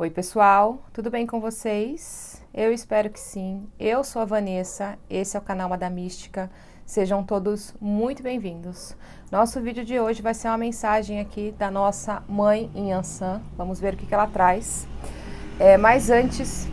Oi, pessoal, tudo bem com vocês? Eu espero que sim. Eu sou a Vanessa, esse é o canal Madame Mística. Sejam todos muito bem-vindos. Nosso vídeo de hoje vai ser uma mensagem aqui da nossa mãe Inhansan. Vamos ver o que, que ela traz. É, mas antes,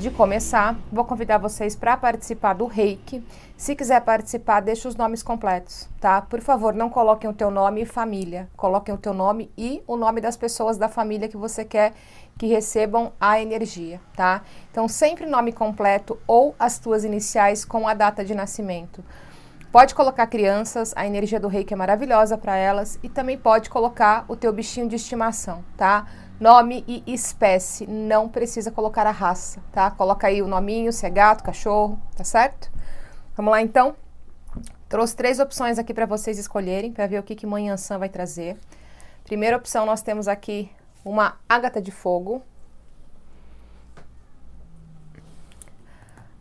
de começar, vou convidar vocês para participar do reiki. Se quiser participar, deixa os nomes completos, tá? Por favor, não coloquem o teu nome e família. Coloquem o teu nome e o nome das pessoas da família que você quer que recebam a energia, tá? Então, sempre nome completo ou as tuas iniciais com a data de nascimento. Pode colocar crianças, a energia do reiki é maravilhosa para elas e também pode colocar o teu bichinho de estimação, tá? nome e espécie. Não precisa colocar a raça, tá? Coloca aí o nominho, se é gato, cachorro, tá certo? Vamos lá então. Trouxe três opções aqui para vocês escolherem, para ver o que que Mãe vai trazer. Primeira opção nós temos aqui uma ágata de fogo.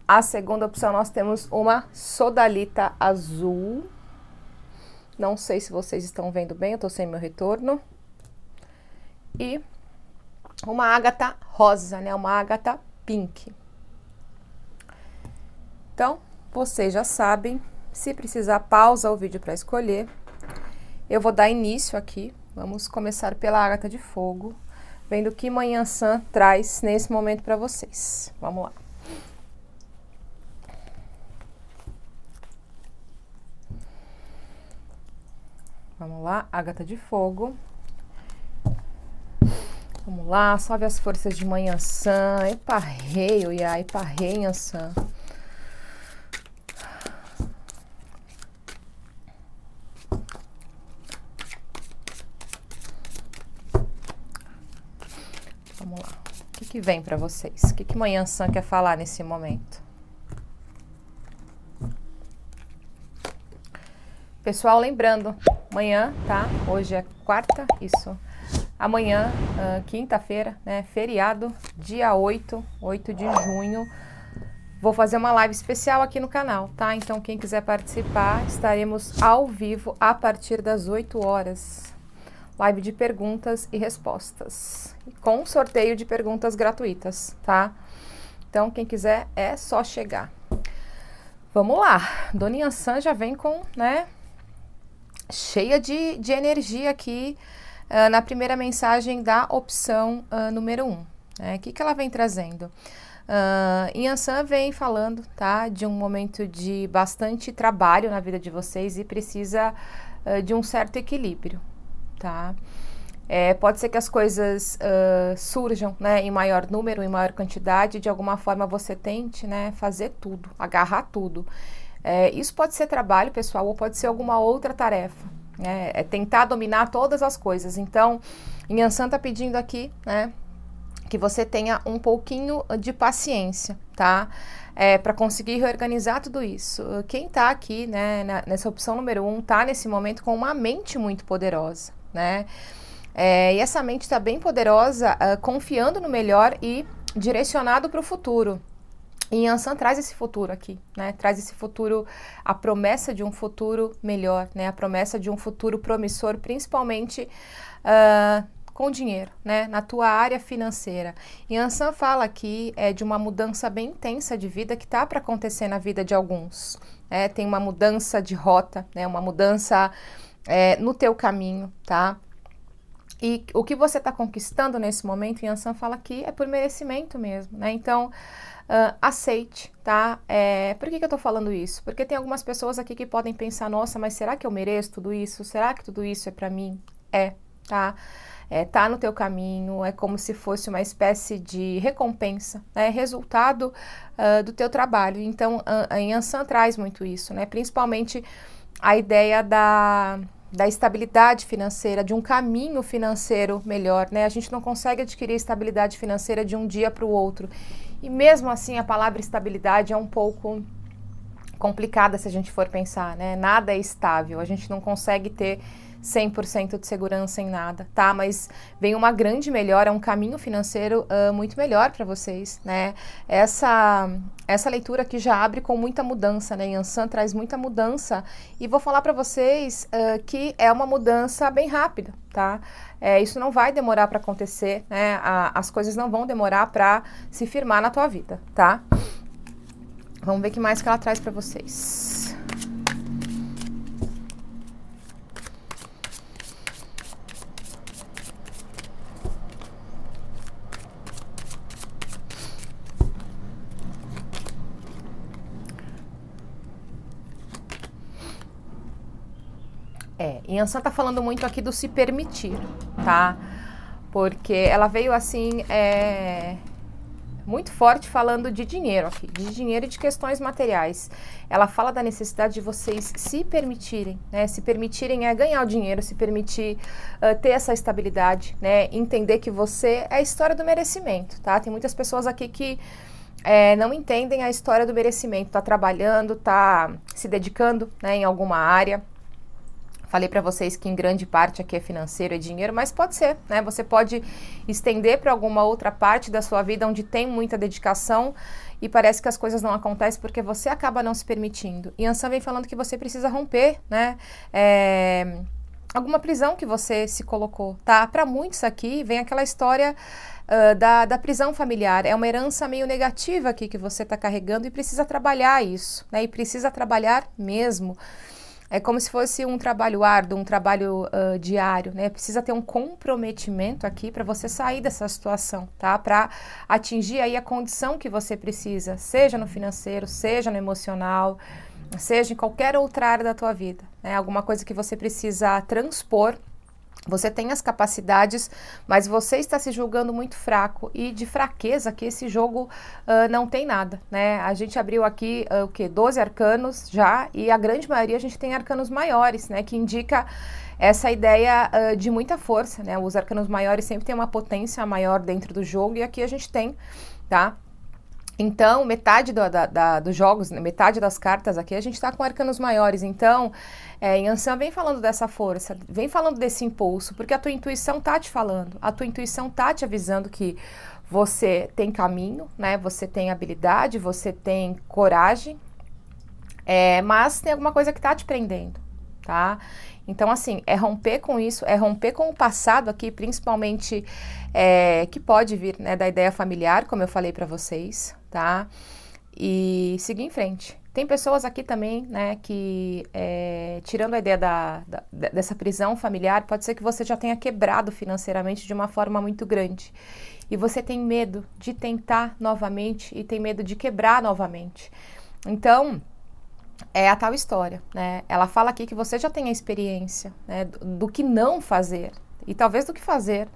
A segunda opção nós temos uma sodalita azul. Não sei se vocês estão vendo bem, eu tô sem meu retorno. E uma ágata rosa, né? Uma ágata pink. Então, vocês já sabem. Se precisar, pausa o vídeo para escolher. Eu vou dar início aqui. Vamos começar pela ágata de fogo, vendo o que Manhã Sam traz nesse momento para vocês. Vamos lá. Vamos lá, ágata de fogo. Vamos lá, salve as forças de manhã sã. Eparrei, oiá, eparrei, sã. Vamos lá. O que, que vem para vocês? O que, que manhã Sam, quer falar nesse momento? Pessoal, lembrando, manhã, tá? Hoje é quarta, isso. Amanhã, uh, quinta-feira, né, feriado, dia 8, 8 de junho, vou fazer uma live especial aqui no canal, tá? Então, quem quiser participar, estaremos ao vivo a partir das 8 horas. Live de perguntas e respostas. com sorteio de perguntas gratuitas, tá? Então, quem quiser é só chegar. Vamos lá. Dona Yansan já vem com, né? Cheia de, de energia aqui uh, na primeira mensagem da opção uh, número 1. Um, né? O que, que ela vem trazendo? Uh, ah, Inhansan vem falando tá, de um momento de bastante trabalho na vida de vocês e precisa uh, de um certo equilíbrio. Tá? É, pode ser que as coisas uh, surjam né, em maior número, em maior quantidade, de alguma forma você tente né, fazer tudo, agarrar tudo. É, isso pode ser trabalho pessoal ou pode ser alguma outra tarefa né? É tentar dominar todas as coisas. Então, Inhansan santa tá pedindo aqui, né? Que você tenha um pouquinho de paciência, tá? É, para conseguir reorganizar tudo isso. Quem está aqui, né, na, nessa opção número um, está nesse momento com uma mente muito poderosa, né? É, e essa mente está bem poderosa, uh, confiando no melhor e direcionado para o futuro. E Ansan traz esse futuro aqui, né? Traz esse futuro, a promessa de um futuro melhor, né? A promessa de um futuro promissor, principalmente uh, com dinheiro, né? Na tua área financeira. E Ansan fala aqui é de uma mudança bem intensa de vida que tá para acontecer na vida de alguns. Né? Tem uma mudança de rota, né? Uma mudança é, no teu caminho, tá? E o que você está conquistando nesse momento, Yansan fala que é por merecimento mesmo, né? Então, uh, aceite, tá? É, por que, que eu estou falando isso? Porque tem algumas pessoas aqui que podem pensar, nossa, mas será que eu mereço tudo isso? Será que tudo isso é para mim? É, tá? É, tá no teu caminho, é como se fosse uma espécie de recompensa, né? É resultado uh, do teu trabalho. Então, a Yansan traz muito isso, né? Principalmente a ideia da da estabilidade financeira, de um caminho financeiro melhor, né? A gente não consegue adquirir estabilidade financeira de um dia para o outro. E mesmo assim, a palavra estabilidade é um pouco complicada se a gente for pensar, né? Nada é estável. A gente não consegue ter 100% de segurança em nada, tá? Mas vem uma grande melhora, um caminho financeiro uh, muito melhor para vocês, né? Essa essa leitura aqui já abre com muita mudança, né? Yansan traz muita mudança e vou falar para vocês uh, que é uma mudança bem rápida, tá? É, isso não vai demorar para acontecer, né? A, as coisas não vão demorar para se firmar na tua vida, tá? Vamos ver o que mais que ela traz para vocês. E a Ansan tá falando muito aqui do se permitir, tá? Porque ela veio assim, é, muito forte falando de dinheiro aqui, de dinheiro e de questões materiais. Ela fala da necessidade de vocês se permitirem, né? Se permitirem é ganhar o dinheiro, se permitir uh, ter essa estabilidade, né? Entender que você é a história do merecimento, tá? Tem muitas pessoas aqui que é, não entendem a história do merecimento, tá trabalhando, tá se dedicando né, em alguma área Falei para vocês que em grande parte aqui é financeiro, é dinheiro, mas pode ser, né? Você pode estender para alguma outra parte da sua vida onde tem muita dedicação e parece que as coisas não acontecem porque você acaba não se permitindo. E Ansan vem falando que você precisa romper, né? É, alguma prisão que você se colocou, tá? Para muitos aqui vem aquela história Uh, da, da, prisão familiar. É uma herança meio negativa aqui que você está carregando e precisa trabalhar isso, né? E precisa trabalhar mesmo. É como se fosse um trabalho árduo, um trabalho uh, diário, né? Precisa ter um comprometimento aqui para você sair dessa situação, tá? Para atingir aí a condição que você precisa, seja no financeiro, seja no emocional, seja em qualquer outra área da tua vida, né? Alguma coisa que você precisa transpor você tem as capacidades, mas você está se julgando muito fraco e de fraqueza que esse jogo uh, não tem nada, né? A gente abriu aqui uh, o que 12 arcanos já e a grande maioria a gente tem arcanos maiores, né? Que indica essa ideia uh, de muita força, né? Os arcanos maiores sempre têm uma potência maior dentro do jogo e aqui a gente tem, tá? Então, metade do, da, da, dos jogos, né? metade das cartas aqui, a gente está com arcanos maiores. Então, é, Yansan vem falando dessa força, vem falando desse impulso, porque a tua intuição tá te falando, a tua intuição tá te avisando que você tem caminho, né? Você tem habilidade, você tem coragem, é, mas tem alguma coisa que tá te prendendo, tá? Então, assim, é romper com isso, é romper com o passado aqui, principalmente é, que pode vir né, da ideia familiar, como eu falei para vocês, tá? E seguir em frente, tem pessoas aqui também, né, que é, tirando a ideia da, da, dessa prisão familiar, pode ser que você já tenha quebrado financeiramente de uma forma muito grande. E você tem medo de tentar novamente e tem medo de quebrar novamente. Então, é a tal história, né? Ela fala aqui que você já tem a experiência né, do, do que não fazer e talvez do que fazer.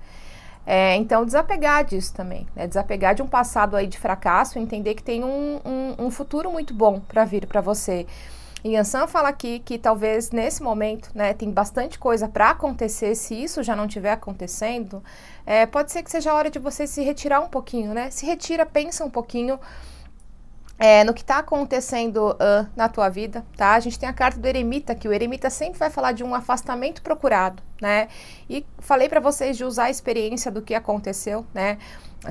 É, então, desapegar disso também, né? desapegar de um passado aí de fracasso, entender que tem um, um, um futuro muito bom para vir para você. E Ansan fala aqui que talvez nesse momento, né, tem bastante coisa para acontecer, se isso já não estiver acontecendo, é, pode ser que seja a hora de você se retirar um pouquinho, né? Se retira, pensa um pouquinho é, no que está acontecendo uh, na tua vida, tá? A gente tem a carta do eremita, que o eremita sempre vai falar de um afastamento procurado, né? E falei para vocês de usar a experiência do que aconteceu, né?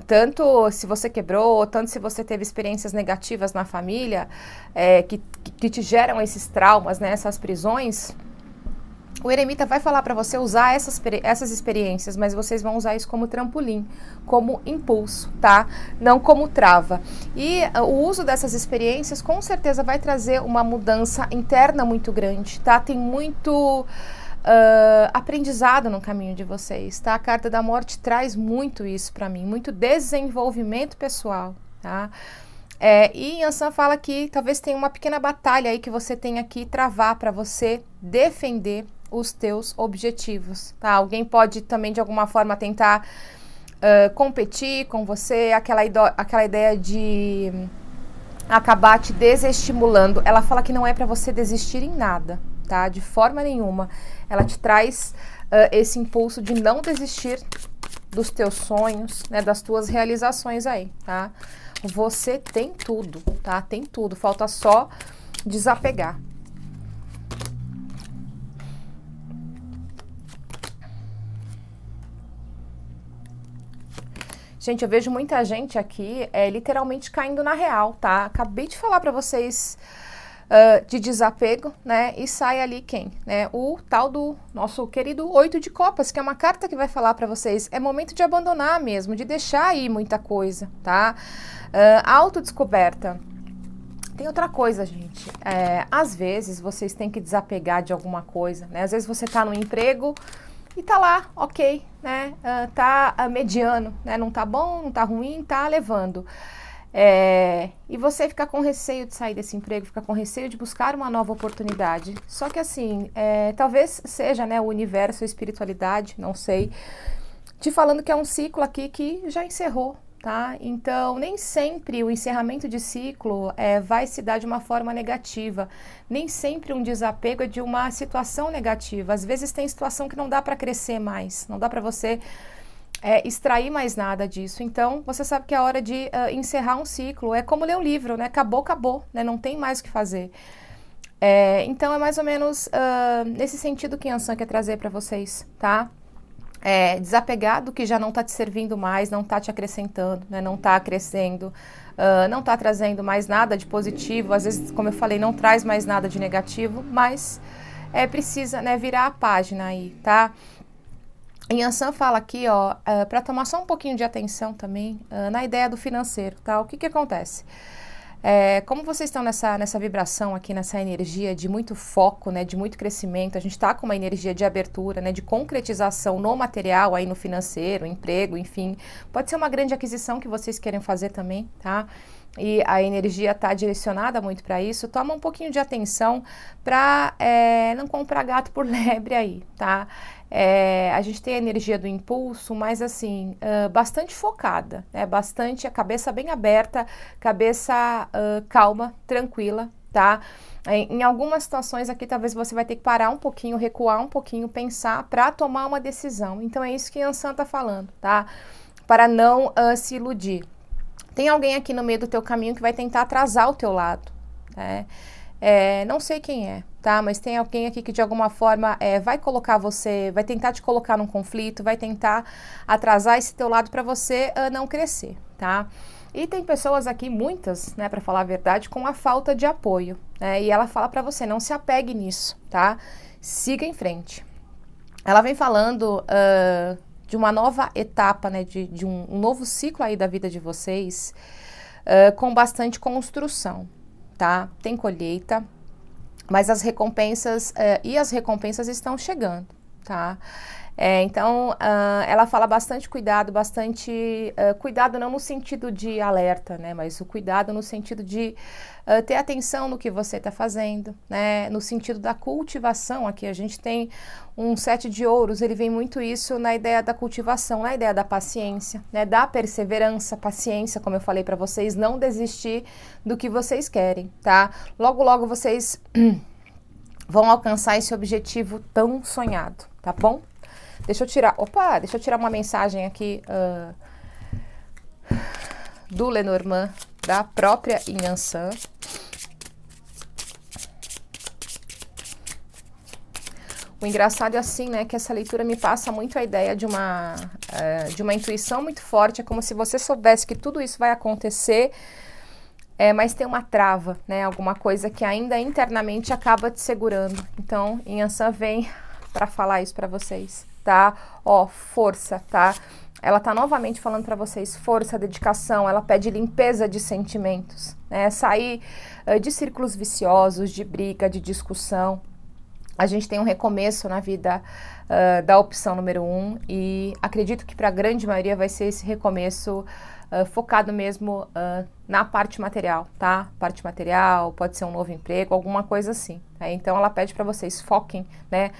Tanto se você quebrou, tanto se você teve experiências negativas na família, é, que, que te geram esses traumas, né? Essas prisões, o eremita vai falar para você usar essas, essas experiências, mas vocês vão usar isso como trampolim, como impulso, tá? Não como trava. E ah, o uso dessas experiências com certeza vai trazer uma mudança interna muito grande, tá? Tem muito. Uh, aprendizado no caminho de vocês, tá? A carta da morte traz muito isso para mim, muito desenvolvimento pessoal, tá? É, e Ansan fala que talvez tenha uma pequena batalha aí que você tenha que travar para você defender os teus objetivos, tá? Alguém pode também de alguma forma tentar uh, competir com você, aquela, aquela ideia de acabar te desestimulando. Ela fala que não é para você desistir em nada, tá? De forma nenhuma. Ela te traz uh, esse impulso de não desistir dos teus sonhos, né, das tuas realizações aí, tá? Você tem tudo, tá? Tem tudo, falta só desapegar. Gente, eu vejo muita gente aqui é, literalmente caindo na real, tá? Acabei de falar para vocês uh, de desapego, né? E sai ali quem? Né? O tal do nosso querido Oito de Copas, que é uma carta que vai falar para vocês. É momento de abandonar mesmo, de deixar aí muita coisa, tá? Uh, autodescoberta. Tem outra coisa, gente. É, às vezes vocês têm que desapegar de alguma coisa, né? Às vezes você tá no emprego e tá lá, ok, né? Uh, tá uh, mediano, né? Não tá bom, não tá ruim, tá levando. É, e você fica com receio de sair desse emprego, fica com receio de buscar uma nova oportunidade. Só que assim, é, talvez seja né, o universo, a espiritualidade, não sei, te falando que é um ciclo aqui que já encerrou, tá? Então, nem sempre o encerramento de ciclo é, vai se dar de uma forma negativa. Nem sempre um desapego é de uma situação negativa. Às vezes tem situação que não dá para crescer mais, não dá para você é, extrair mais nada disso. Então, você sabe que é a hora de uh, encerrar um ciclo. É como ler um livro, né? Acabou, acabou, né? Não tem mais o que fazer. É, então, é mais ou menos uh, nesse sentido que a Ansan quer trazer para vocês, tá? é, desapegar do que já não está te servindo mais, não está te acrescentando, né? não está crescendo, uh, não está trazendo mais nada de positivo, às vezes, como eu falei, não traz mais nada de negativo, mas é, precisa né, virar a página aí, tá? Yansan fala aqui, ó, uh, para tomar só um pouquinho de atenção também uh, na ideia do financeiro, tá? O que que acontece? É, como vocês estão nessa, nessa vibração aqui, nessa energia de muito foco, né, de muito crescimento, a gente está com uma energia de abertura, né, de concretização no material, aí no financeiro, emprego, enfim. Pode ser uma grande aquisição que vocês querem fazer também, tá? E a energia está direcionada muito para isso. Toma um pouquinho de atenção para é, não comprar gato por lebre aí, tá? É, a gente tem a energia do impulso, mas assim, uh, bastante focada, né? Bastante a cabeça bem aberta, cabeça uh, calma, tranquila, tá? É, em algumas situações aqui, talvez você vai ter que parar um pouquinho, recuar um pouquinho, pensar para tomar uma decisão. Então, é isso que a Ansan tá falando, tá? Para não uh, se iludir. Tem alguém aqui no meio do teu caminho que vai tentar atrasar o teu lado, né? É, não sei quem é, tá? Mas tem alguém aqui que de alguma forma é, vai colocar você, vai tentar te colocar num conflito, vai tentar atrasar esse teu lado para você uh, não crescer, tá? E tem pessoas aqui, muitas, né, para falar a verdade, com a falta de apoio, né? E ela fala para você, não se apegue nisso, tá? Siga em frente. Ela vem falando uh, de uma nova etapa, né, de, de um, um, novo ciclo aí da vida de vocês, uh, com bastante construção, tá? Tem colheita, mas as recompensas, eh, e as recompensas estão chegando, tá? É, então, uh, ela fala bastante cuidado, bastante uh, cuidado não no sentido de alerta, né, mas o cuidado no sentido de uh, ter atenção no que você está fazendo, né, no sentido da cultivação. Aqui a gente tem um sete de ouros, ele vem muito isso na ideia da cultivação, na ideia da paciência, né, da perseverança, paciência, como eu falei para vocês, não desistir do que vocês querem, tá? Logo, logo vocês vão alcançar esse objetivo tão sonhado, tá bom? Deixa eu tirar. Opa, deixa eu tirar uma mensagem aqui uh, do Lenormand, da própria Inhansan. O engraçado é assim, né, que essa leitura me passa muito a ideia de uma, uh, de uma intuição muito forte, é como se você soubesse que tudo isso vai acontecer, é, mas tem uma trava, né, alguma coisa que ainda internamente acaba te segurando. Então, Inhansan vem para falar isso para vocês tá? Ó, força, tá? Ela tá novamente falando para vocês força, dedicação, ela pede limpeza de sentimentos, né? Sair uh, de círculos viciosos, de briga, de discussão. A gente tem um recomeço na vida uh, da opção número um e acredito que para a grande maioria vai ser esse recomeço Uh, focado mesmo uh, na parte material, tá? Parte material, pode ser um novo emprego, alguma coisa assim. Né? Então ela pede para vocês foquem, né?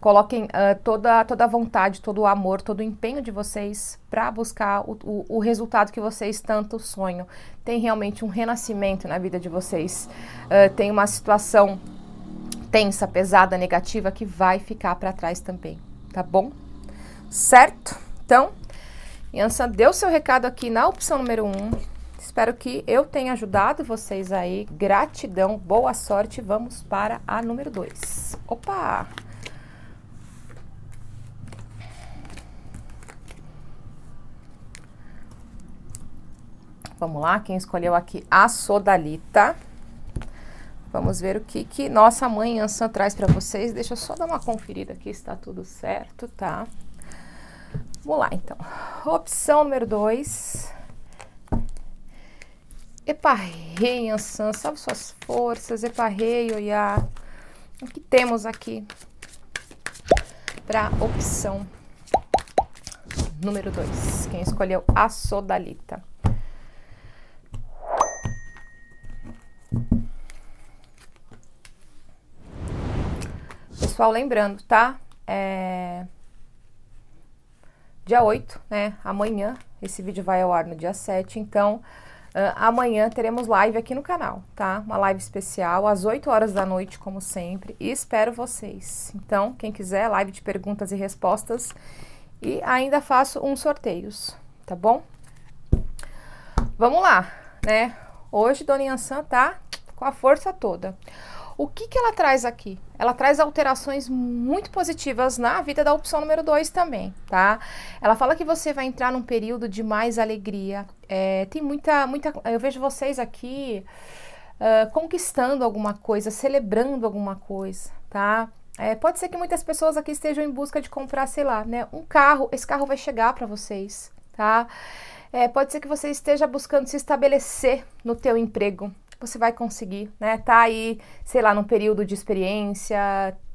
Coloquem uh, toda, toda a vontade, todo o amor, todo o empenho de vocês para buscar o, o, o, resultado que vocês tanto sonham. Tem realmente um renascimento na vida de vocês. Uh, tem uma situação tensa, pesada, negativa que vai ficar para trás também, tá bom? Certo? Então, Yansa deu seu recado aqui na opção número 1. Um. Espero que eu tenha ajudado vocês aí. Gratidão, boa sorte. Vamos para a número 2. Opa! Vamos lá, quem escolheu aqui a sodalita. Vamos ver o que, que nossa mãe Ansan traz para vocês. Deixa eu só dar uma conferida aqui está tudo certo, tá? Vamos lá, então. Opção número 2. Eparrei, Ansan, salve suas forças. Eparrei, Oiá. O que temos aqui para opção número 2? Quem escolheu a sodalita? Pessoal, lembrando, tá? É... Dia 8, né? Amanhã. Esse vídeo vai ao ar no dia 7. Então, Uh, amanhã teremos live aqui no canal, tá? Uma live especial às 8 horas da noite, como sempre, e espero vocês. Então, quem quiser, live de perguntas e respostas. E ainda faço uns sorteios, tá bom? Vamos lá, né? Hoje Dona Yansan tá com a força toda. O que, que ela traz aqui? Ela traz alterações muito positivas na vida da opção número 2 também, tá? Ela fala que você vai entrar num período de mais alegria. É, tem muita, muita. Eu vejo vocês aqui uh, conquistando alguma coisa, celebrando alguma coisa, tá? É, pode ser que muitas pessoas aqui estejam em busca de comprar, sei lá, né? Um carro. Esse carro vai chegar para vocês, tá? É, pode ser que você esteja buscando se estabelecer no teu emprego, você vai conseguir, né? Tá aí, sei lá, num período de experiência,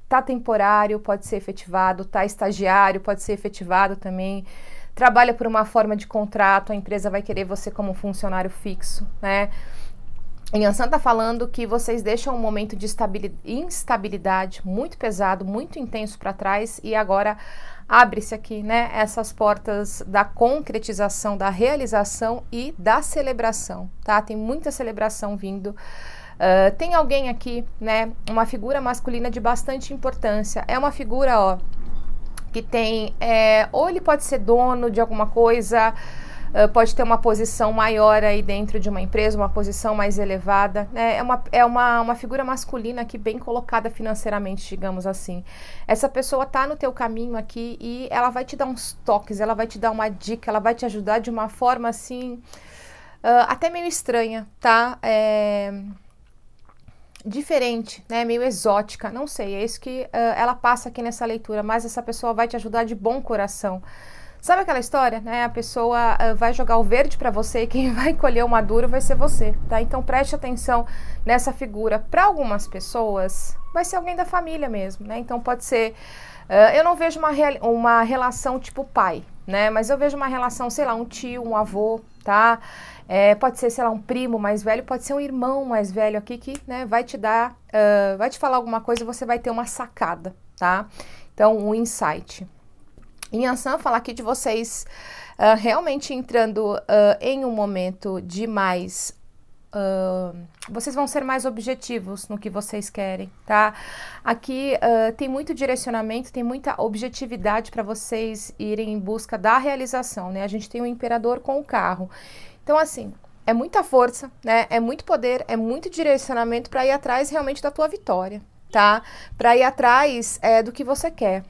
tá temporário, pode ser efetivado, tá estagiário, pode ser efetivado também. Trabalha por uma forma de contrato, a empresa vai querer você como funcionário fixo, né? Yansan tá falando que vocês deixam um momento de instabilidade muito pesado, muito intenso para trás e agora abre-se aqui né, essas portas da concretização, da realização e da celebração. Tá? Tem muita celebração vindo. Uh, tem alguém aqui, né? Uma figura masculina de bastante importância. É uma figura, ó, que tem. É, ou ele pode ser dono de alguma coisa ah, pode ter uma posição maior aí dentro de uma empresa, uma posição mais elevada. É, é, uma, é uma, uma figura masculina aqui bem colocada financeiramente, digamos assim. Essa pessoa tá no teu caminho aqui e ela vai te dar uns toques, ela vai te dar uma dica, ela vai te ajudar de uma forma assim. Uh, até meio estranha, tá? É diferente, né? Meio exótica, não sei. É isso que uh, ela passa aqui nessa leitura, mas essa pessoa vai te ajudar de bom coração. Sabe aquela história, né? A pessoa uh, vai jogar o verde para você e quem vai colher o maduro vai ser você, tá? Então preste atenção nessa figura. Para algumas pessoas, vai ser alguém da família mesmo, né? Então pode ser. Uh, eu não vejo uma, uma relação tipo pai, né? Mas eu vejo uma relação, sei lá, um tio, um avô, tá? É, pode ser, sei lá, um primo mais velho, pode ser um irmão mais velho aqui que né, vai te dar, uh, vai te falar alguma coisa e você vai ter uma sacada, tá? Então, um insight. Inhansan falar aqui de vocês uh, realmente entrando uh, em um momento de mais. Uh, vocês vão ser mais objetivos no que vocês querem, tá? Aqui tem muito direcionamento, tem muita objetividade para vocês irem em busca da realização, né? A gente tem o um imperador com o carro. Então, assim, é muita força, né? É muito poder, é muito direcionamento para ir atrás realmente da tua vitória, tá? Para ir atrás é, do que você quer.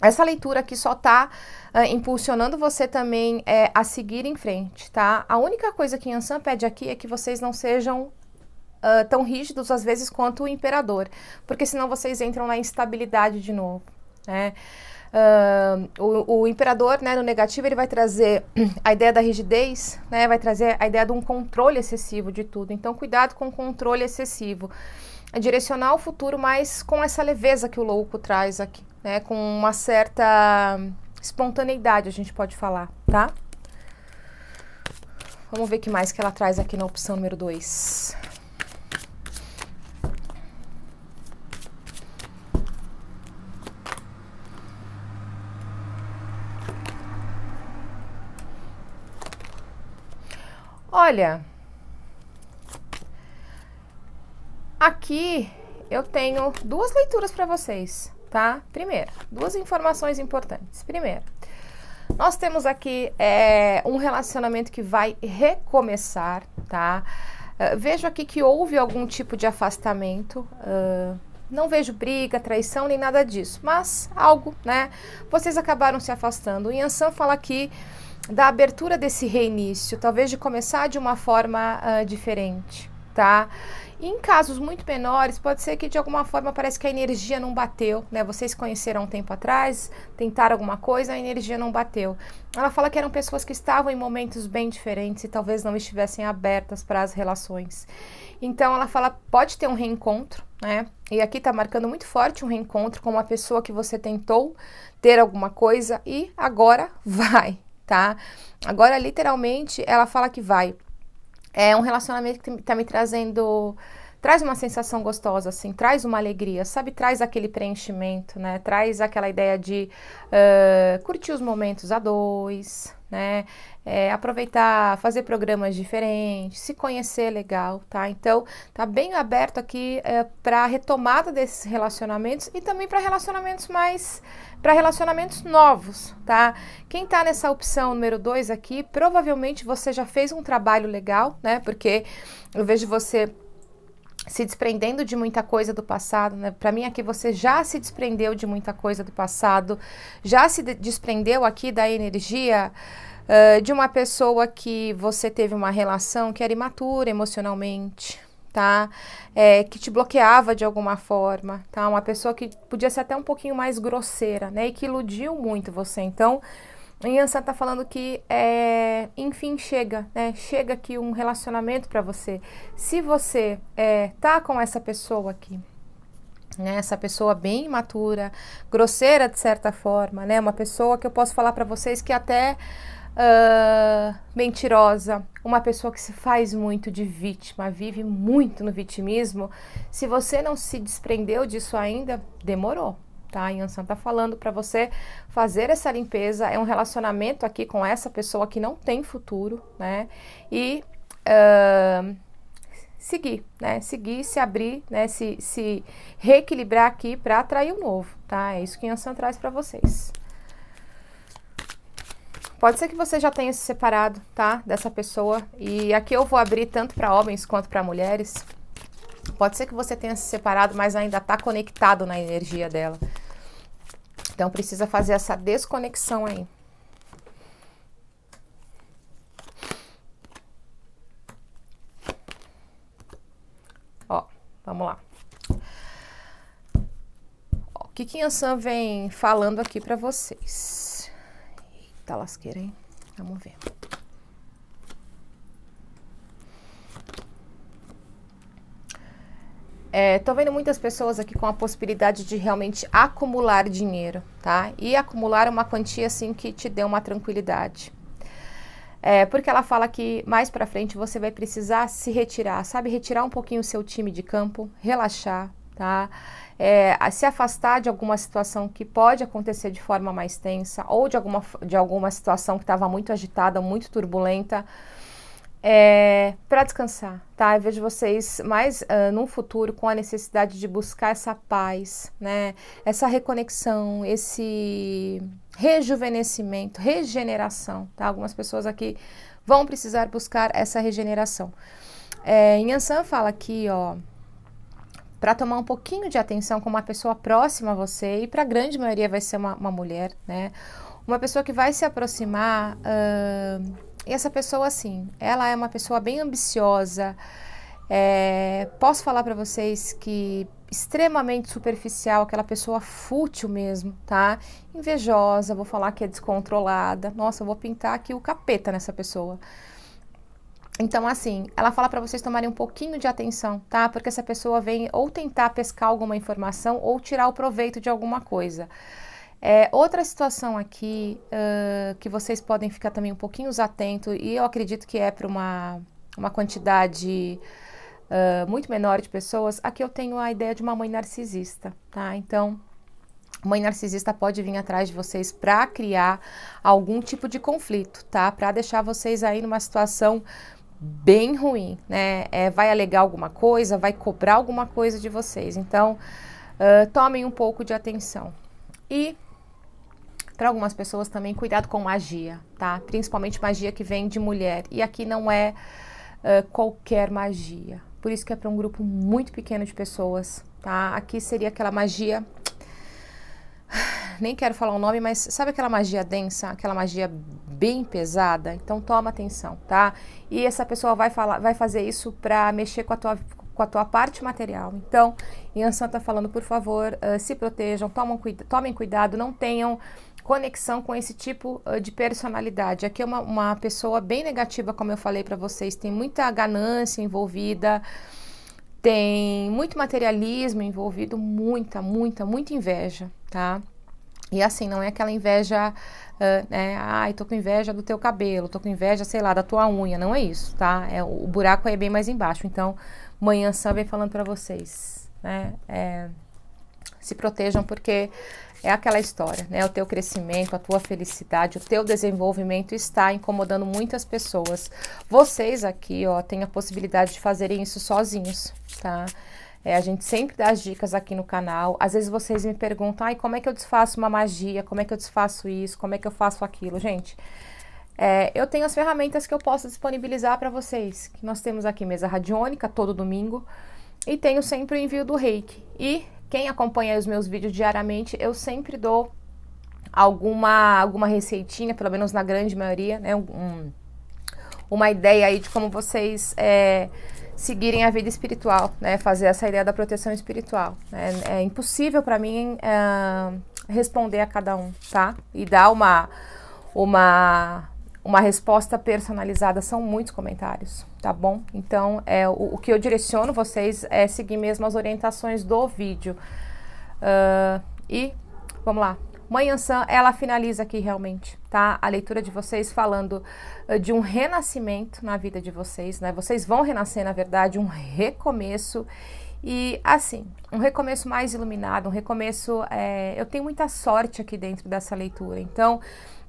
Essa leitura aqui só está uh, ah, impulsionando você também é, a seguir em frente, tá? A única coisa que Yansan pede aqui é que vocês não sejam uh, tão rígidos às vezes quanto o imperador, porque senão vocês entram na instabilidade de novo, né? Uh, o, o, imperador, né, no negativo, ele vai trazer a ideia da rigidez, né, vai trazer a ideia de um controle excessivo de tudo. Então, cuidado com o controle excessivo. É direcionar o futuro, mas com essa leveza que o louco traz aqui né, com uma certa espontaneidade, a gente pode falar, tá? Vamos ver o que mais que ela traz aqui na opção número 2. Olha, aqui eu tenho duas leituras para vocês tá? Primeiro, duas informações importantes. Primeiro, nós temos aqui é, um relacionamento que vai recomeçar, tá? Uh, vejo aqui que houve algum tipo de afastamento. Uh, não vejo briga, traição, nem nada disso. Mas algo, né? Vocês acabaram se afastando. O Yansan fala aqui da abertura desse reinício, talvez de começar de uma forma uh, diferente tá? E em casos muito menores, pode ser que de alguma forma parece que a energia não bateu, né? Vocês conheceram um tempo atrás, tentaram alguma coisa, a energia não bateu. Ela fala que eram pessoas que estavam em momentos bem diferentes e talvez não estivessem abertas para as relações. Então ela fala, pode ter um reencontro, né? E aqui tá marcando muito forte um reencontro com uma pessoa que você tentou ter alguma coisa e agora vai, tá? Agora literalmente ela fala que vai é um relacionamento que está me trazendo traz uma sensação gostosa, assim, traz uma alegria, sabe? Traz aquele preenchimento, né? Traz aquela ideia de uh, curtir os momentos a dois, né? É, aproveitar, fazer programas diferentes, se conhecer é legal, tá? Então, tá bem aberto aqui é, eh, para retomada desses relacionamentos e também para relacionamentos mais para relacionamentos novos, tá? Quem está nessa opção número 2 aqui, provavelmente você já fez um trabalho legal, né? Porque eu vejo você se desprendendo de muita coisa do passado, né? Para mim aqui você já se desprendeu de muita coisa do passado, já se desprendeu aqui da energia uh, de uma pessoa que você teve uma relação que era imatura emocionalmente, tá? É, que te bloqueava de alguma forma, tá? Uma pessoa que podia ser até um pouquinho mais grosseira, né? E que iludiu muito você. Então, Yansan tá falando que, é, enfim, chega, né? Chega aqui um relacionamento para você. Se você é, tá com essa pessoa aqui, né? Essa pessoa bem imatura, grosseira de certa forma, né? Uma pessoa que eu posso falar para vocês que até uh, mentirosa, uma pessoa que se faz muito de vítima, vive muito no vitimismo, se você não se desprendeu disso ainda, demorou. Tá, a Yansan tá falando para você fazer essa limpeza, é um relacionamento aqui com essa pessoa que não tem futuro, né? E uh, seguir, né? Seguir, se abrir, né? Se, se reequilibrar aqui para atrair o novo, tá? É isso que Yansan traz para vocês. Pode ser que você já tenha se separado, tá? Dessa pessoa. E aqui eu vou abrir tanto para homens quanto para mulheres. Pode ser que você tenha se separado, mas ainda está conectado na energia dela. Então precisa fazer essa desconexão aí. Ó, vamos lá. O que que Yansan vem falando aqui para vocês? tá lasqueira, hein? Vamos ver. É, tô vendo muitas pessoas aqui com a possibilidade de realmente acumular dinheiro, tá? E acumular uma quantia assim que te dê uma tranquilidade. É, porque ela fala que mais para frente você vai precisar se retirar, sabe? Retirar um pouquinho o seu time de campo, relaxar, tá? É, se afastar de alguma situação que pode acontecer de forma mais tensa ou de alguma, de alguma situação que estava muito agitada, muito turbulenta, é, para descansar, tá? Eu vejo vocês mais uh, futuro com a necessidade de buscar essa paz, né? Essa reconexão, esse rejuvenescimento, regeneração, tá? Algumas pessoas aqui vão precisar buscar essa regeneração. É, Yansan fala aqui, ó, para tomar um pouquinho de atenção com uma pessoa próxima a você, e para a grande maioria vai ser uma, uma, mulher, né? Uma pessoa que vai se aproximar, uh, e essa pessoa, assim, ela é uma pessoa bem ambiciosa. É, posso falar para vocês que extremamente superficial, aquela pessoa fútil mesmo, tá? Invejosa, vou falar que é descontrolada. Nossa, vou pintar aqui o capeta nessa pessoa. Então, assim, ela fala para vocês tomarem um pouquinho de atenção, tá? Porque essa pessoa vem ou tentar pescar alguma informação ou tirar o proveito de alguma coisa. É, outra situação aqui uh, que vocês podem ficar também um pouquinho atentos, e eu acredito que é para uma, uma quantidade uh, muito menor de pessoas, aqui eu tenho a ideia de uma mãe narcisista, tá? Então, mãe narcisista pode vir atrás de vocês para criar algum tipo de conflito, tá? Para deixar vocês aí numa situação bem ruim, né? É, vai alegar alguma coisa, vai cobrar alguma coisa de vocês. Então, uh, tomem um pouco de atenção. E para algumas pessoas também, cuidado com magia, tá? Principalmente magia que vem de mulher. E aqui não é uh, qualquer magia. Por isso que é para um grupo muito pequeno de pessoas, tá? Aqui seria aquela magia nem quero falar o nome, mas sabe aquela magia densa, aquela magia bem pesada? Então toma atenção, tá? E essa pessoa vai falar, vai fazer isso para mexer com a tua com a tua parte material. Então, Yansan tá falando, por favor, uh, se protejam, cuida, tomem cuidado, não tenham conexão com esse tipo uh, de personalidade. Aqui é uma, uma pessoa bem negativa, como eu falei para vocês, tem muita ganância envolvida tem muito materialismo envolvido, muita, muita, muita inveja tá? E assim, não é aquela inveja, uh, né? Ai, tô com inveja do teu cabelo, tô com inveja, sei lá, da tua unha. Não é isso, tá? É, o buraco é bem mais embaixo. Então, manhã só vem é falando para vocês, né? É, se protejam porque é aquela história, né? O teu crescimento, a tua felicidade, o teu desenvolvimento está incomodando muitas pessoas. Vocês aqui, ó, têm a possibilidade de fazerem isso sozinhos, tá? É, a gente sempre dá as dicas aqui no canal. Às vezes vocês me perguntam, ai, como é que eu desfaço uma magia? Como é que eu desfaço isso? Como é que eu faço aquilo? Gente, é, eu tenho as ferramentas que eu posso disponibilizar para vocês. Que nós temos aqui mesa radiônica todo domingo. E tenho sempre o envio do reiki. E quem acompanha os meus vídeos diariamente, eu sempre dou alguma, alguma receitinha, pelo menos na grande maioria, né? Um, uma ideia aí de como vocês... É, seguirem a vida espiritual, né? Fazer essa ideia da proteção espiritual. Né. É impossível para mim é, responder a cada um, tá? E dar uma uma uma resposta personalizada são muitos comentários, tá bom? Então, é, o, o que eu direciono vocês é seguir mesmo as orientações do vídeo. Uh, e vamos lá, Manhã Ansan, ela finaliza aqui realmente, tá? A leitura de vocês falando eh, de um renascimento na vida de vocês, né? Vocês vão renascer, na verdade, um recomeço. E assim, um recomeço mais iluminado, um recomeço. É, eu tenho muita sorte aqui dentro dessa leitura. Então,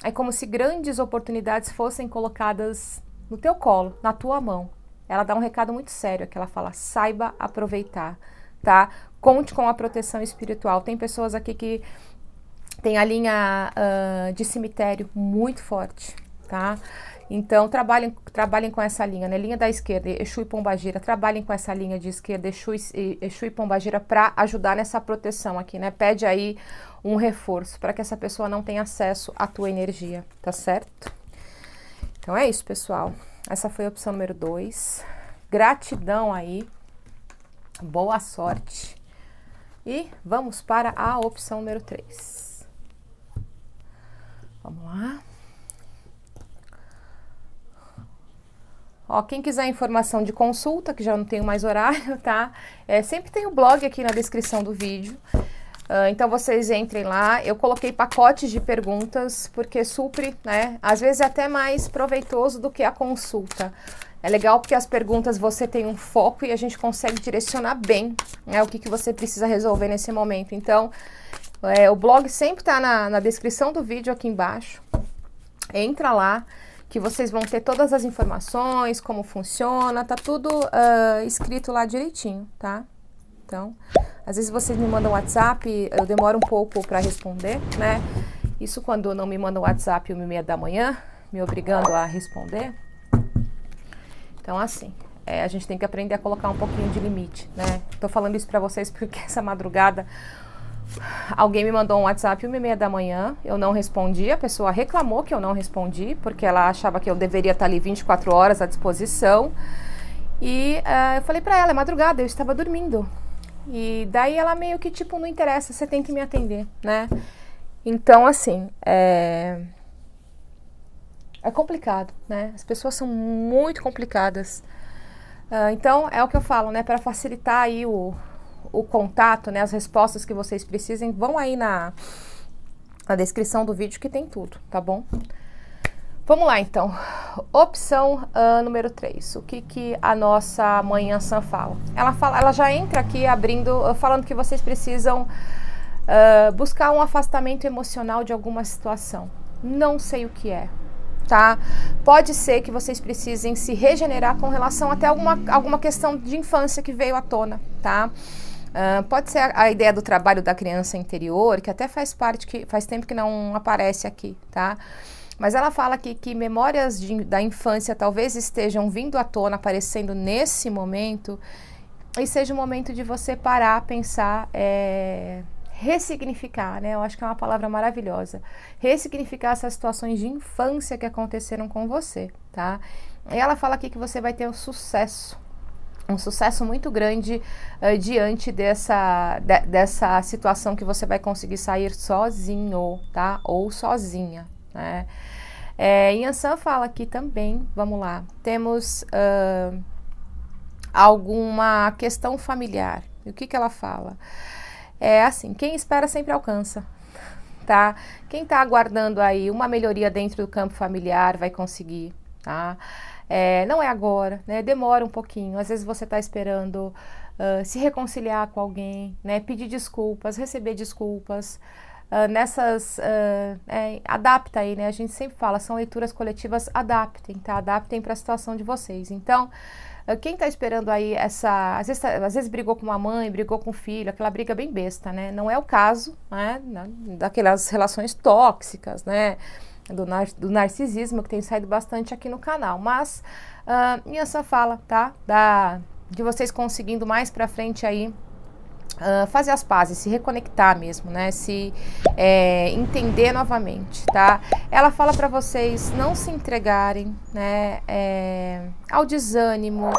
é como se grandes oportunidades fossem colocadas no teu colo, na tua mão. Ela dá um recado muito sério que ela fala: saiba aproveitar, tá? Conte com a proteção espiritual. Tem pessoas aqui que tem a linha uh, de cemitério muito forte, tá? Então, trabalhem, trabalhem com essa linha, né? Linha da esquerda, Exu e Pombagira. Trabalhem com essa linha de esquerda, Exu e, Exu e Pombagira, para ajudar nessa proteção aqui, né? Pede aí um reforço para que essa pessoa não tenha acesso à tua energia, tá certo? Então é isso, pessoal. Essa foi a opção número 2. Gratidão aí. Boa sorte. E vamos para a opção número 3. Vamos lá. Ó, quem quiser informação de consulta, que já não tenho mais horário, tá? É, sempre tem o blog aqui na descrição do vídeo. Uh, então vocês entrem lá. Eu coloquei pacotes de perguntas, porque é supre, né? Às vezes é até mais proveitoso do que a consulta. É legal porque as perguntas você tem um foco e a gente consegue direcionar bem né, o que, que você precisa resolver nesse momento. Então, é, o blog sempre está na, na descrição do vídeo aqui embaixo. Entra lá que vocês vão ter todas as informações, como funciona, tá tudo uh, escrito lá direitinho, tá? Então, às vezes vocês me mandam WhatsApp, eu demoro um pouco para responder, né? Isso quando não me mandam WhatsApp uma e meia da manhã, me obrigando a responder. Então, assim, é, a gente tem que aprender a colocar um pouquinho de limite, né? Tô falando isso para vocês porque essa madrugada alguém me mandou um WhatsApp uma e meia da manhã, eu não respondi, a pessoa reclamou que eu não respondi, porque ela achava que eu deveria estar ali 24 horas à disposição. E uh, eu falei para ela, é madrugada, eu estava dormindo. E daí ela meio que tipo, não interessa, você tem que me atender, né? Então, assim, é... é complicado, né? As pessoas são muito complicadas. Uh, então, é o que eu falo, né? Para facilitar aí o, o contato, né, as respostas que vocês precisem, vão aí na, na descrição do vídeo que tem tudo, tá bom? Vamos lá então. Opção uh, número 3. O que, que a nossa mãe Ansan fala? Ela fala, ela já entra aqui abrindo, ah, falando que vocês precisam uh, buscar um afastamento emocional de alguma situação. Não sei o que é. Tá? Pode ser que vocês precisem se regenerar com relação até alguma, alguma questão de infância que veio à tona, tá? Uh, pode ser a, a, ideia do trabalho da criança interior, que até faz parte, que faz tempo que não aparece aqui, tá? Mas ela fala que, que memórias de, da infância talvez estejam vindo à tona, aparecendo nesse momento, e seja o momento de você parar, pensar, é, ressignificar, né? Eu acho que é uma palavra maravilhosa. Ressignificar essas situações de infância que aconteceram com você, tá? E ela fala aqui que você vai ter um sucesso um sucesso muito grande uh, diante dessa, de, dessa situação que você vai conseguir sair sozinho, tá? Ou sozinha, né? É, eh, Yansan fala aqui também, vamos lá, temos uh, alguma questão familiar. E o que, que ela fala? É assim, quem espera sempre alcança, tá? Quem está aguardando aí uma melhoria dentro do campo familiar vai conseguir, tá? É, não é agora, né? Demora um pouquinho. Às vezes você está esperando uh, se reconciliar com alguém, né? Pedir desculpas, receber desculpas. Uh, nessas uh, é, adapta aí, né? A gente sempre fala, são leituras coletivas, adaptem, tá? Adaptem para a situação de vocês. Então, uh, quem está esperando aí essa, às vezes, tá, às vezes brigou com uma mãe, brigou com o um filho, aquela briga bem besta, né? Não é o caso, né? Daquelas relações tóxicas, né? do, nar do narcisismo, que tem saído bastante aqui no canal. Mas uh, minha só fala, tá? Da, de vocês conseguindo mais pra frente aí Uh, fazer as pazes, se reconectar mesmo, né? Se é, entender novamente, tá? Ela fala para vocês não se entregarem, né? É, ao desânimo, uh,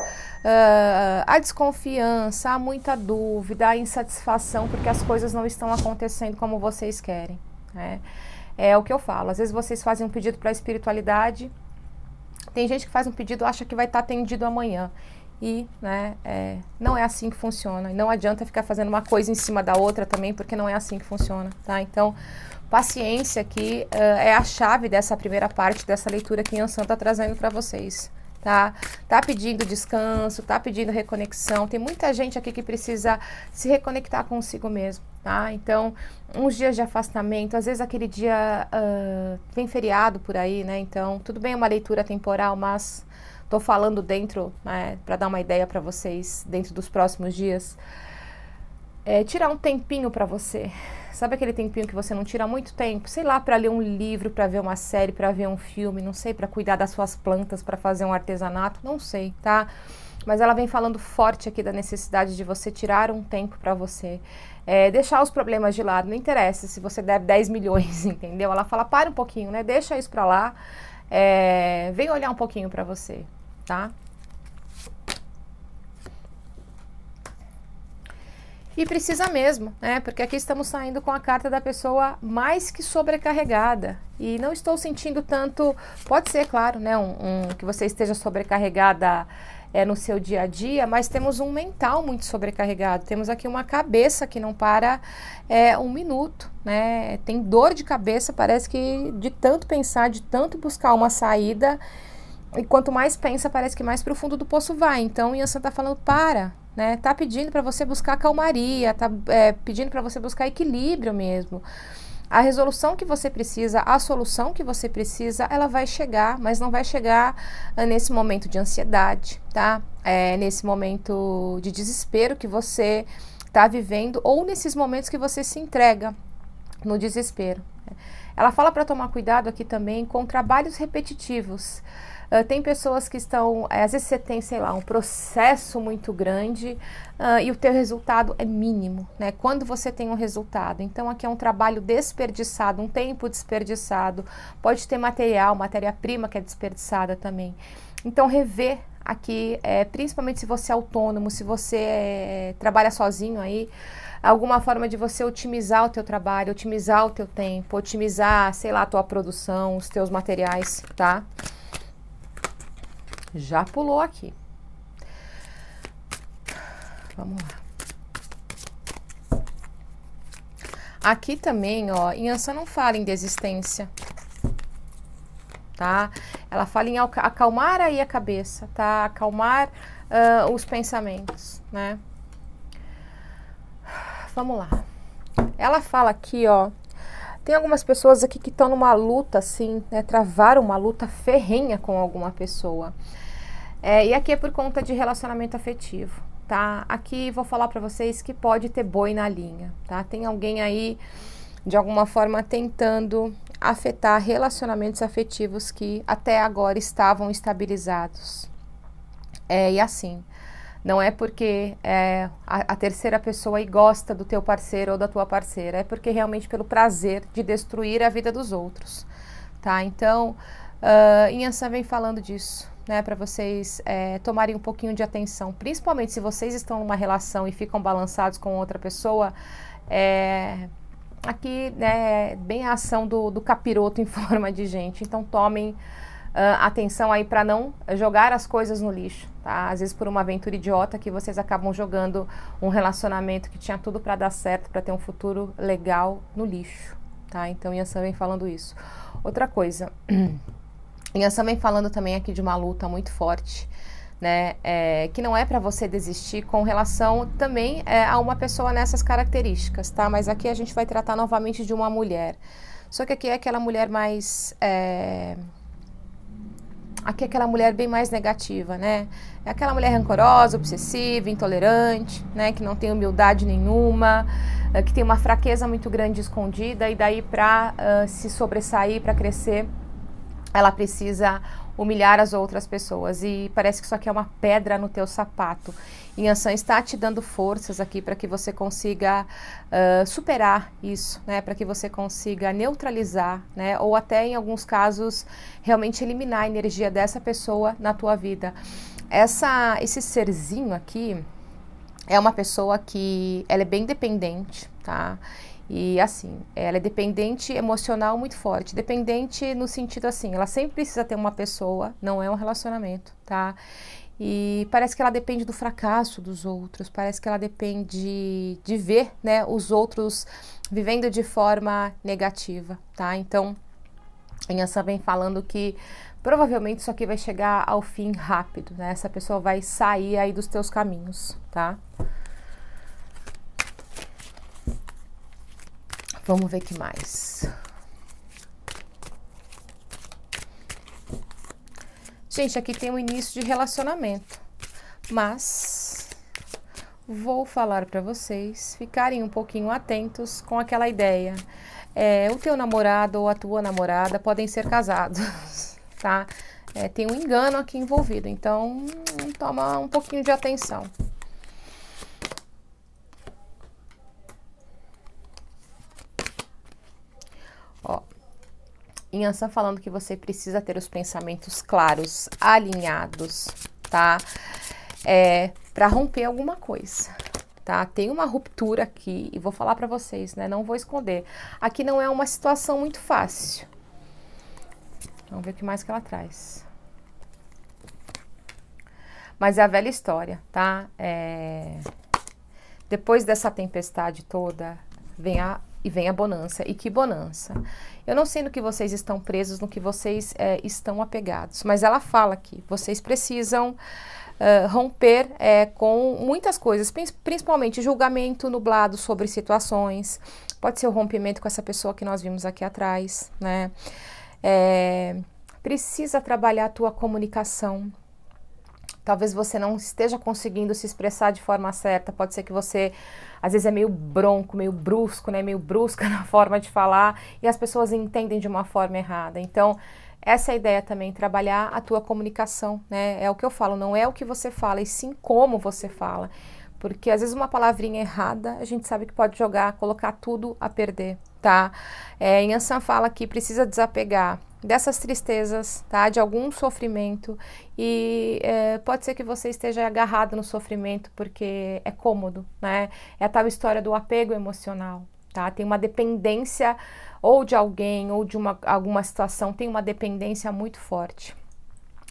à desconfiança, à muita dúvida, à insatisfação, porque as coisas não estão acontecendo como vocês querem, né? É o que eu falo. Às vezes vocês fazem um pedido para a espiritualidade. Tem gente que faz um pedido, acha que vai estar tá atendido amanhã. E né, é, não é assim que funciona. E não adianta ficar fazendo uma coisa em cima da outra também, porque não é assim que funciona. Tá? Então, paciência aqui uh, é a chave dessa primeira parte dessa leitura que Yansan está trazendo para vocês tá? Tá pedindo descanso, tá pedindo reconexão. Tem muita gente aqui que precisa se reconectar consigo mesmo, tá? Então, uns dias de afastamento, às vezes aquele dia uh, vem feriado por aí, né? Então, tudo bem uma leitura temporal, mas tô falando dentro, né, para dar uma ideia para vocês dentro dos próximos dias. É, tirar um tempinho para você. Sabe aquele tempinho que você não tira muito tempo? Sei lá, para ler um livro, para ver uma série, para ver um filme, não sei, para cuidar das suas plantas, para fazer um artesanato, não sei, tá? Mas ela vem falando forte aqui da necessidade de você tirar um tempo para você é, deixar os problemas de lado, não interessa se você deve 10 milhões, entendeu? Ela fala, para um pouquinho, né? Deixa isso pra lá, é, vem olhar um pouquinho pra você, tá? E precisa mesmo, né? Porque aqui estamos saindo com a carta da pessoa mais que sobrecarregada. E não estou sentindo tanto. Pode ser, claro, né? Um, um que você esteja sobrecarregada é, no seu dia a dia, mas temos um mental muito sobrecarregado. Temos aqui uma cabeça que não para é, um minuto, né? Tem dor de cabeça, parece que de tanto pensar, de tanto buscar uma saída. E quanto mais pensa, parece que mais para o fundo do poço vai. Então, Yansan está falando, para, né? Tá pedindo para você buscar calmaria, tá é, pedindo para você buscar equilíbrio mesmo a resolução que você precisa, a solução que você precisa, ela vai chegar, mas não vai chegar eh, nesse momento de ansiedade, tá? É, nesse momento de desespero que você está vivendo ou nesses momentos que você se entrega no desespero. Ela fala para tomar cuidado aqui também com trabalhos repetitivos. Ah, tem pessoas que estão, eh, às vezes você tem, sei lá, um processo muito grande uh, e o teu resultado é mínimo, né? Quando você tem um resultado. Então aqui é um trabalho desperdiçado, um tempo desperdiçado. Pode ter material, matéria-prima que é desperdiçada também. Então rever aqui, é, principalmente se você é autônomo, se você é, trabalha sozinho aí, alguma forma de você otimizar o teu trabalho, otimizar o teu tempo, otimizar, sei lá, a tua produção, os teus materiais, tá? Já pulou aqui. Vamos lá. Aqui também, ó, Inhança não fala em desistência, tá? Ela fala em acalmar aí a cabeça, tá? Acalmar uh, os pensamentos, né? Vamos lá. Ela fala aqui, ó, tem algumas pessoas aqui que estão numa luta, assim, né? Travaram uma luta ferrenha com alguma pessoa. É, e aqui é por conta de relacionamento afetivo, tá? Aqui vou falar para vocês que pode ter boi na linha, tá? Tem alguém aí, de alguma forma, tentando afetar relacionamentos afetivos que até agora estavam estabilizados. É, e assim, não é porque é, a, a, terceira pessoa e gosta do teu parceiro ou da tua parceira, é porque realmente pelo prazer de destruir a vida dos outros, tá? Então, uh, ah, Inhansan vem falando disso, né? Para vocês é, tomarem um pouquinho de atenção, principalmente se vocês estão numa relação e ficam balançados com outra pessoa, é, aqui, né, é bem a ação do, do capiroto em forma de gente. Então, tomem Uh, atenção aí para não jogar as coisas no lixo, tá? Às vezes por uma aventura idiota que vocês acabam jogando um relacionamento que tinha tudo para dar certo, para ter um futuro legal no lixo, tá? Então Yansan vem falando isso. Outra coisa, Yansan vem falando também aqui de uma luta muito forte. Né, é, que não é para você desistir com relação também é, a uma pessoa nessas características, tá? Mas aqui a gente vai tratar novamente de uma mulher. Só que aqui é aquela mulher mais é, aqui é aquela mulher bem mais negativa, né? É aquela mulher rancorosa, obsessiva, intolerante, né? Que não tem humildade nenhuma, eh, que tem uma fraqueza muito grande escondida e daí para uh, ah, se sobressair, para crescer, ela precisa humilhar as outras pessoas e parece que isso aqui é uma pedra no teu sapato em ação está te dando forças aqui para que você consiga uh, superar isso, né? Para que você consiga neutralizar, né? Ou até em alguns casos realmente eliminar a energia dessa pessoa na tua vida. Essa, esse serzinho aqui é uma pessoa que ela é bem dependente, tá? E assim, ela é dependente emocional muito forte. Dependente no sentido assim, ela sempre precisa ter uma pessoa, não é um relacionamento, tá? E parece que ela depende do fracasso dos outros, parece que ela depende de ver né, os outros vivendo de forma negativa, tá? Então, a Inhaçã vem falando que provavelmente isso aqui vai chegar ao fim rápido, né? Essa pessoa vai sair aí dos teus caminhos, tá? Vamos ver que mais. Gente, aqui tem o um início de relacionamento, mas vou falar para vocês ficarem um pouquinho atentos com aquela ideia. É, o teu namorado ou a tua namorada podem ser casados, tá? É, tem um engano aqui envolvido, então hum, toma um pouquinho de atenção. Inhansan falando que você precisa ter os pensamentos claros, alinhados, tá? É, para romper alguma coisa, tá? Tem uma ruptura aqui e vou falar para vocês, né? Não vou esconder. Aqui não é uma situação muito fácil. Vamos ver o que mais que ela traz. Mas é a velha história, tá? É... Depois dessa tempestade toda, vem a e vem a bonança. E que bonança! Eu não sei no que vocês estão presos, no que vocês é, estão apegados, mas ela fala que vocês precisam Uh, romper é, com muitas coisas, principalmente julgamento nublado sobre situações, pode ser o rompimento com essa pessoa que nós vimos aqui atrás, né? É, precisa trabalhar a tua comunicação, talvez você não esteja conseguindo se expressar de forma certa, pode ser que você às vezes é meio bronco, meio brusco, né, meio brusca na forma de falar e as pessoas entendem de uma forma errada. Então, essa é a ideia também, trabalhar a tua comunicação, né? É o que eu falo, não é o que você fala, e sim como você fala. Porque às vezes uma palavrinha errada, a gente sabe que pode jogar, colocar tudo a perder, tá? É, Yansan fala que precisa desapegar dessas tristezas, tá? De algum sofrimento e é, pode ser que você esteja agarrado no sofrimento porque é cômodo, né? É a tal história do apego emocional, tá? Tem uma dependência ou de alguém ou de uma, alguma situação, tem uma dependência muito forte.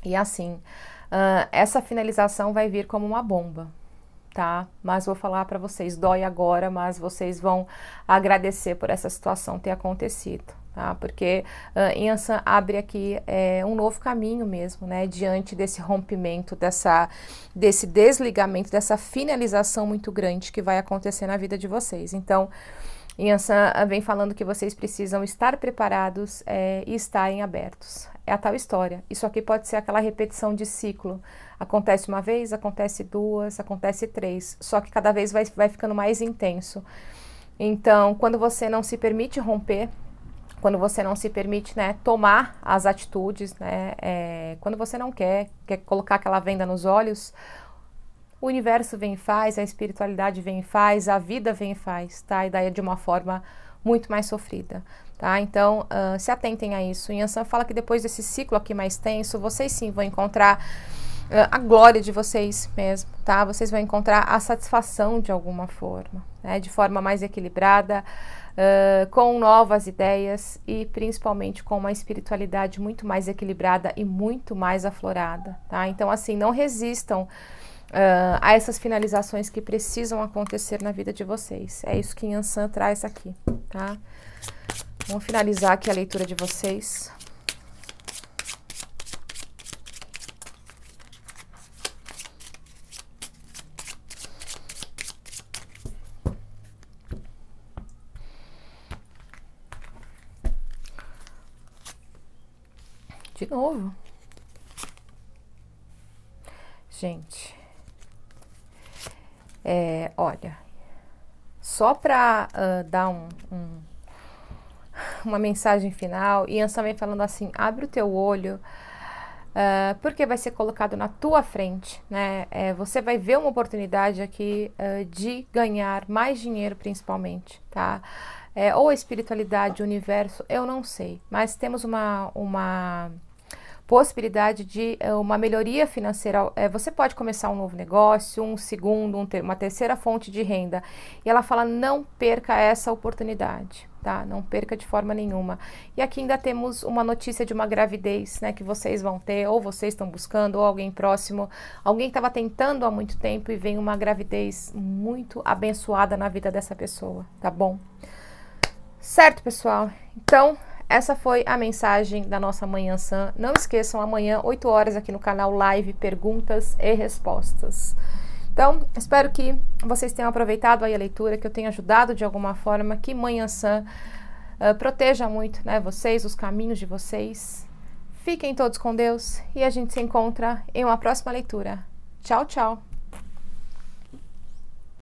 E assim, uh, essa finalização vai vir como uma bomba, tá? Mas vou falar para vocês, dói agora, mas vocês vão agradecer por essa situação ter acontecido. Tá? Porque uh, ah, Yansan abre aqui é, um novo caminho mesmo, né? Diante desse rompimento, dessa, desse desligamento, dessa finalização muito grande que vai acontecer na vida de vocês. Então, Yansan ah, vem falando que vocês precisam estar preparados é, e estarem abertos. É a tal história. Isso aqui pode ser aquela repetição de ciclo. Acontece uma vez, acontece duas, acontece três. Só que cada vez vai, vai ficando mais intenso. Então, quando você não se permite romper, quando você não se permite né, tomar as atitudes, né, é, quando você não quer, quer colocar aquela venda nos olhos, o universo vem e faz, a espiritualidade vem e faz, a vida vem e faz, tá? E daí é de uma forma muito mais sofrida, tá? Então, uh, se atentem a isso. Yansan fala que depois desse ciclo aqui mais tenso, vocês sim vão encontrar uh, a glória de vocês mesmo, tá? Vocês vão encontrar a satisfação de alguma forma, né? De forma mais equilibrada, com novas ideias e principalmente com uma espiritualidade muito mais equilibrada e muito mais aflorada. Tá? Então, assim, não resistam. Uh, a essas finalizações que precisam acontecer na vida de vocês. É isso que Yansan traz aqui, tá? Vamos finalizar aqui a leitura de vocês. De novo. Gente, é, olha, só para uh, ah, dar um, um, uma mensagem final, Ian também falando assim: abre o teu olho, uh, porque vai ser colocado na tua frente, né? É, você vai ver uma oportunidade aqui uh, de ganhar mais dinheiro, principalmente, tá? É, ou a espiritualidade, o universo, eu não sei, mas temos uma. uma possibilidade de eh, uma melhoria financeira. Eh, você pode começar um novo negócio, um segundo, um ter, uma terceira fonte de renda. E ela fala: não perca essa oportunidade, tá? Não perca de forma nenhuma. E aqui ainda temos uma notícia de uma gravidez, né? Que vocês vão ter, ou vocês estão buscando, ou alguém próximo, alguém que estava tentando há muito tempo e vem uma gravidez muito abençoada na vida dessa pessoa, tá bom? Certo, pessoal? Então, essa foi a mensagem da nossa Manhã Sam. Não esqueçam, amanhã, 8 horas, aqui no canal Live Perguntas e Respostas. Então, espero que vocês tenham aproveitado aí a leitura, que eu tenha ajudado de alguma forma, que Manhã Sam uh, proteja muito né, vocês, os caminhos de vocês. Fiquem todos com Deus e a gente se encontra em uma próxima leitura. Tchau, tchau!